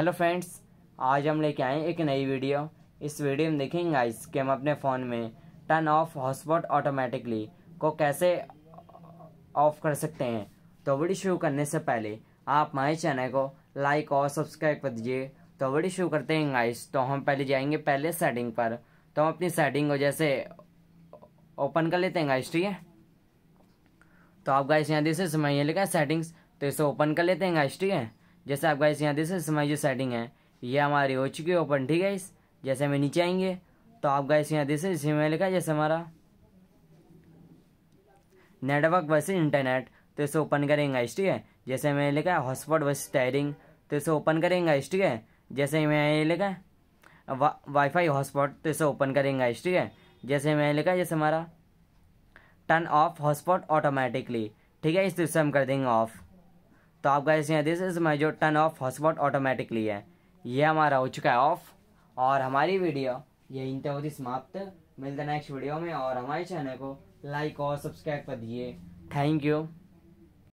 hello friends आज हम लेके आए एक नई वीडियो इस वीडियो में देखेंगे गाइस कि हम अपने फ़ोन में टर्न ऑफ हॉटस्पॉट ऑटोमेटिकली को कैसे ऑफ कर सकते हैं तो वीडियो शुरू करने से पहले आप हमारे चैनल को लाइक और सब्सक्राइब कर दीजिए तो वीडियो शुरू करते हैं गाइस तो हम पहले जाएंगे पहले सेटिंग पर तो हम अपनी सेटिंग को जैसे ओपन कर लेते हैं गाइस ठीक है तो आप गाइस यहाँ जैसे समझिए लिखा है सेटिंग्स तो इसे ओपन कर लेते हैं गाइस ठीक है जैसे आप गाइस यहाँ देख सकते समय जो सेटिंग है ये हमारी हो चुकी है ओपन ठीक है इस जैसे हमें नीचे आएंगे तो आप गाइस यहाँ देख सकते इसमें में लिखा जैसे हमारा नेटवर्क वर्सेज इंटरनेट तो इसे ओपन करेंगे गाइस ठीक है जैसे मैंने लिखा है हॉटस्पॉट वर्सेज टायरिंग तो इसे ओपन करेंगे गाइस ठीक है जैसे मैंने ये लिखा है वा, वाईफाई हॉटस्पॉट तो इसे ओपन करेंगे गाइस ठीक है जैसे मैंने लिखा है जैसे हमारा टर्न ऑफ हॉटस्पॉट ऑटोमेटिकली ठीक है इस तो इसे हम कर देंगे ऑफ़ तो आप गाइस यहाँ दिस इज माई जो टर्न ऑफ हॉटस्पॉट ऑटोमेटिकली है ये हमारा हो चुका है ऑफ और हमारी वीडियो इन तक होती समाप्त मिलते नेक्स्ट वीडियो में और हमारे चैनल को लाइक और सब्सक्राइब कर दिए थैंक यू